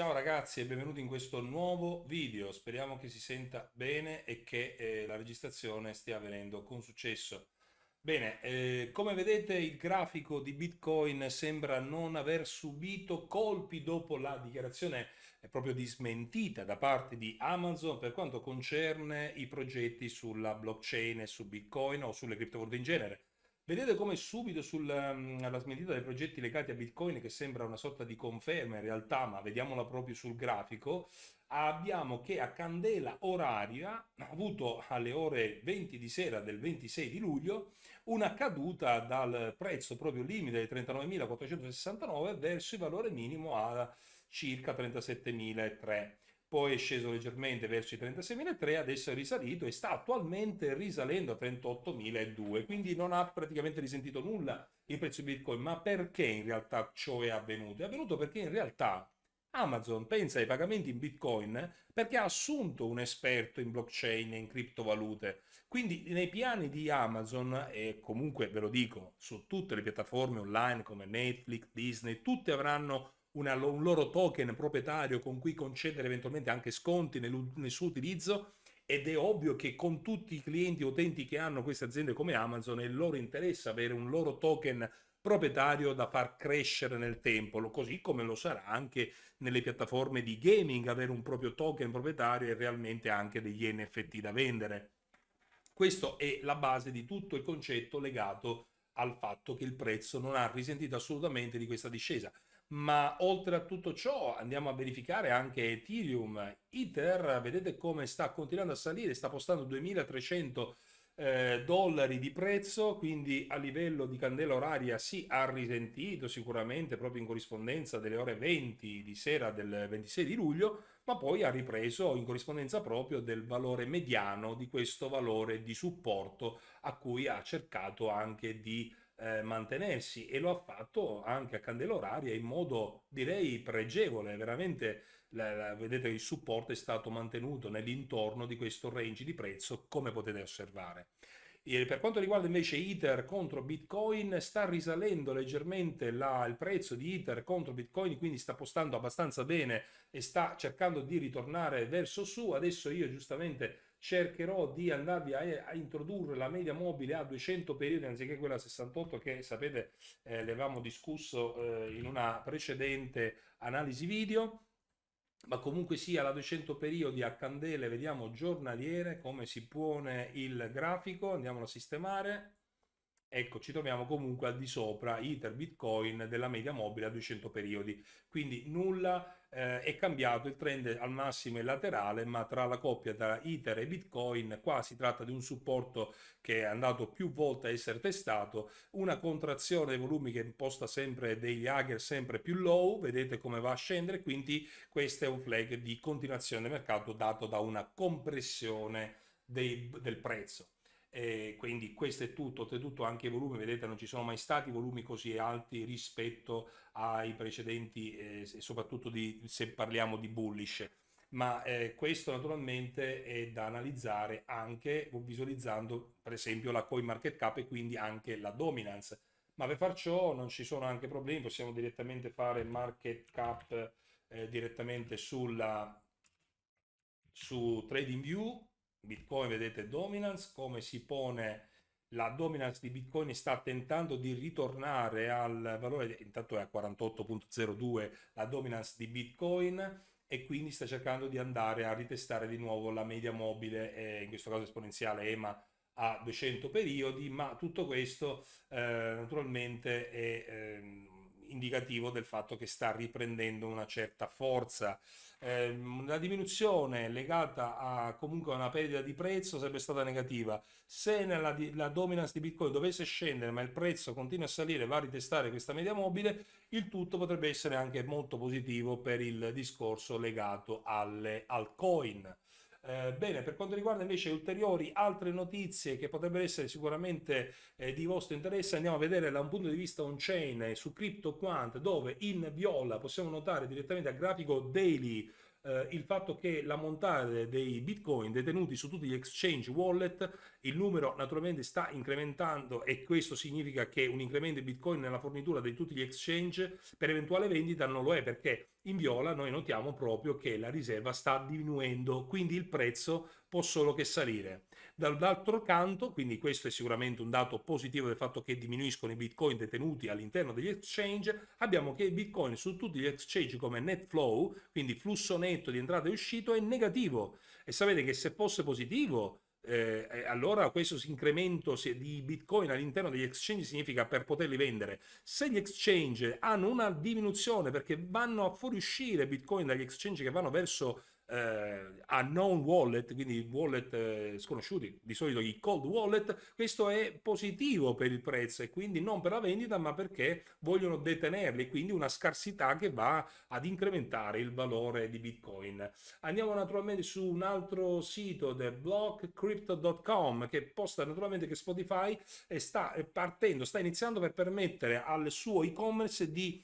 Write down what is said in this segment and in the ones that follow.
Ciao ragazzi e benvenuti in questo nuovo video, speriamo che si senta bene e che eh, la registrazione stia avvenendo con successo. Bene, eh, come vedete il grafico di Bitcoin sembra non aver subito colpi dopo la dichiarazione proprio di smentita da parte di Amazon per quanto concerne i progetti sulla blockchain e su Bitcoin o sulle criptovalute in genere. Vedete come subito sulla ehm, um, smentita dei progetti legati a Bitcoin, che sembra una sorta di conferma in realtà, ma vediamola proprio sul grafico, abbiamo che a candela oraria, avuto alle ore 20 di sera del 26 di luglio, una caduta dal prezzo proprio limite di 39.469 verso il valore minimo a circa 37.003 poi è sceso leggermente verso i 36.003, adesso è risalito e sta attualmente risalendo a 38.002, quindi non ha praticamente risentito nulla il prezzo di Bitcoin. Ma perché in realtà ciò è avvenuto? È avvenuto perché in realtà Amazon pensa ai pagamenti in Bitcoin perché ha assunto un esperto in blockchain e in criptovalute. Quindi nei piani di Amazon, e comunque ve lo dico, su tutte le piattaforme online come Netflix, Disney, tutte avranno una, un loro token proprietario con cui concedere eventualmente anche sconti nel, nel suo utilizzo ed è ovvio che con tutti i clienti utenti che hanno queste aziende come Amazon è il loro interesse avere un loro token proprietario da far crescere nel tempo, così come lo sarà anche nelle piattaforme di gaming avere un proprio token proprietario e realmente anche degli NFT da vendere. Questa è la base di tutto il concetto legato al fatto che il prezzo non ha risentito assolutamente di questa discesa ma oltre a tutto ciò andiamo a verificare anche Ethereum. Ether, vedete come sta continuando a salire, sta postando 2300 eh, dollari di prezzo, quindi a livello di candela oraria si ha risentito sicuramente proprio in corrispondenza delle ore 20 di sera del 26 di luglio, ma poi ha ripreso in corrispondenza proprio del valore mediano di questo valore di supporto a cui ha cercato anche di eh, mantenersi e lo ha fatto anche a Candeloraria in modo direi pregevole, veramente la, la, vedete il supporto è stato mantenuto nell'intorno di questo range di prezzo come potete osservare. E per quanto riguarda invece Ether contro Bitcoin, sta risalendo leggermente la, il prezzo di Ether contro Bitcoin, quindi sta postando abbastanza bene e sta cercando di ritornare verso su. Adesso io giustamente cercherò di andarvi a, eh, a, introdurre la media mobile a 200 periodi anziché quella 68 che sapete eh, l'avevamo discusso eh, in una precedente analisi video ma comunque sia la 200 periodi a candele vediamo giornaliere come si pone il grafico andiamolo a sistemare ecco, ci troviamo comunque al di sopra Ether, Bitcoin della media mobile a 200 periodi. Quindi nulla eh, è cambiato, il trend al massimo è laterale, ma tra la coppia tra Ether e Bitcoin qua si tratta di un supporto che è andato più volte a essere testato, una contrazione dei volumi che imposta sempre degli hacker sempre più low, vedete come va a scendere, quindi questo è un flag di continuazione del mercato dato da una compressione dei, del prezzo eh, quindi questo è tutto, oltretutto anche i volumi, vedete non ci sono mai stati volumi così alti rispetto ai precedenti, eh, soprattutto di, se parliamo di bullish, ma eh, questo naturalmente è da analizzare anche visualizzando per esempio la CoinMarketCap e quindi anche la dominance, ma per far ciò non ci sono anche problemi, possiamo direttamente fare market cap eh, direttamente sulla, su TradingView Bitcoin, vedete dominance, come si pone la dominance di Bitcoin sta tentando di ritornare al valore, intanto è a 48.02 la dominance di Bitcoin e quindi sta cercando di andare a ritestare di nuovo la media mobile, eh, in questo caso esponenziale EMA a 200 periodi, ma tutto questo eh, naturalmente è... Eh, indicativo del fatto che sta riprendendo una certa forza. Eh, la diminuzione legata a comunque una perdita di prezzo sarebbe stata negativa. Se nella, la dominance di Bitcoin dovesse scendere, ma il prezzo continua a salire, va a ritestare questa media mobile, il tutto potrebbe essere anche molto positivo per il discorso legato alle altcoin. Eh, bene, per quanto riguarda invece ulteriori altre notizie che potrebbero essere sicuramente eh, di vostro interesse, andiamo a vedere da un punto di vista on-chain su CryptoQuant, dove in viola possiamo notare direttamente a grafico daily eh, il fatto che la l'ammontare dei bitcoin detenuti su tutti gli exchange wallet, il numero naturalmente sta incrementando e questo significa che un incremento di bitcoin nella fornitura di tutti gli exchange per eventuale vendita non lo è perché in viola noi notiamo proprio che la riserva sta diminuendo, quindi il prezzo può solo che salire. Dall'altro canto, quindi questo è sicuramente un dato positivo del fatto che diminuiscono i bitcoin detenuti all'interno degli exchange, abbiamo che i bitcoin su tutti gli exchange come net flow, quindi flusso netto di entrata e uscita, è negativo. E sapete che se fosse positivo, eh, eh allora questo incremento di bitcoin all'interno degli exchange significa per poterli vendere. Se gli exchange hanno una diminuzione perché vanno a fuoriuscire bitcoin dagli exchange che vanno verso eh, unknown wallet, quindi wallet eh, sconosciuti, di solito i cold wallet, questo è positivo per il prezzo e quindi non per la vendita, ma perché vogliono detenerli, quindi una scarsità che va ad incrementare il valore di Bitcoin. Andiamo naturalmente su un altro sito del blog che posta naturalmente che Spotify sta partendo, sta iniziando per permettere al suo e-commerce di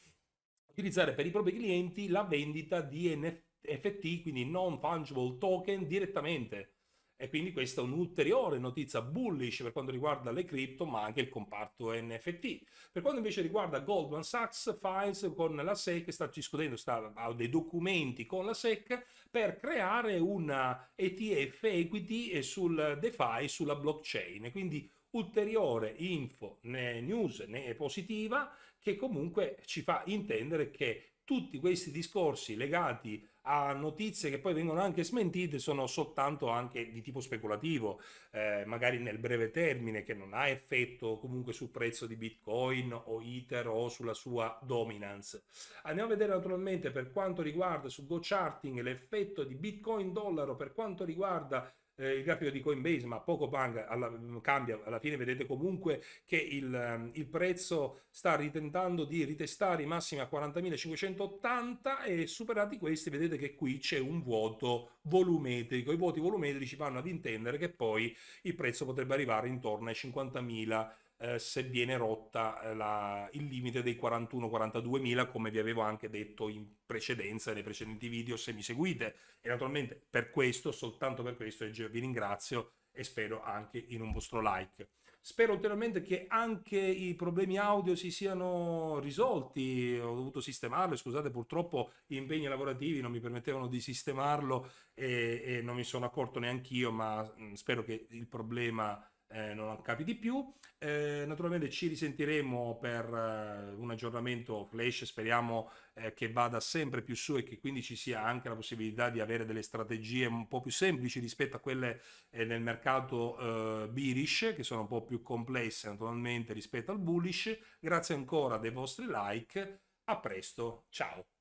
utilizzare per i propri clienti la vendita di NFT NFT, quindi non fungible token, direttamente. E quindi questa è un'ulteriore notizia bullish per quanto riguarda le cripto, ma anche il comparto NFT. Per quanto invece riguarda Goldman Sachs, Files con la SEC, sta discutendo, sta, ha dei documenti con la SEC per creare una ETF equity sul DeFi, sulla blockchain. Quindi ulteriore info, né news né positiva, che comunque ci fa intendere che tutti questi discorsi legati a a notizie che poi vengono anche smentite sono soltanto anche di tipo speculativo, eh, magari nel breve termine che non ha effetto comunque sul prezzo di Bitcoin o Ether o sulla sua dominance. Andiamo a vedere naturalmente per quanto riguarda su Go Charting l'effetto di Bitcoin dollaro per quanto riguarda eh, il grafico di Coinbase, ma poco bang, alla, cambia, alla fine vedete comunque che il, ehm, il prezzo sta ritentando di ritestare i massimi a 40.580 e superati questi vedete che qui c'è un vuoto volumetrico. I vuoti volumetrici vanno ad intendere che poi il prezzo potrebbe arrivare intorno ai 50.000 eh, se viene rotta eh, la, il limite dei 41-42 mila, come vi avevo anche detto in precedenza, nei precedenti video, se mi seguite. E naturalmente per questo, soltanto per questo, vi ringrazio e spero anche in un vostro like. Spero ulteriormente che anche i problemi audio si siano risolti, ho dovuto sistemarlo, scusate purtroppo gli impegni lavorativi non mi permettevano di sistemarlo e, e non mi sono accorto neanch'io ma mh, spero che il problema eh, non di più. Eh, naturalmente ci risentiremo per eh, un aggiornamento flash, speriamo eh, che vada sempre più su e che quindi ci sia anche la possibilità di avere delle strategie un po' più semplici rispetto a quelle eh, nel mercato eh, bearish, che sono un po' più complesse naturalmente rispetto al bullish. Grazie ancora dei vostri like, a presto, ciao!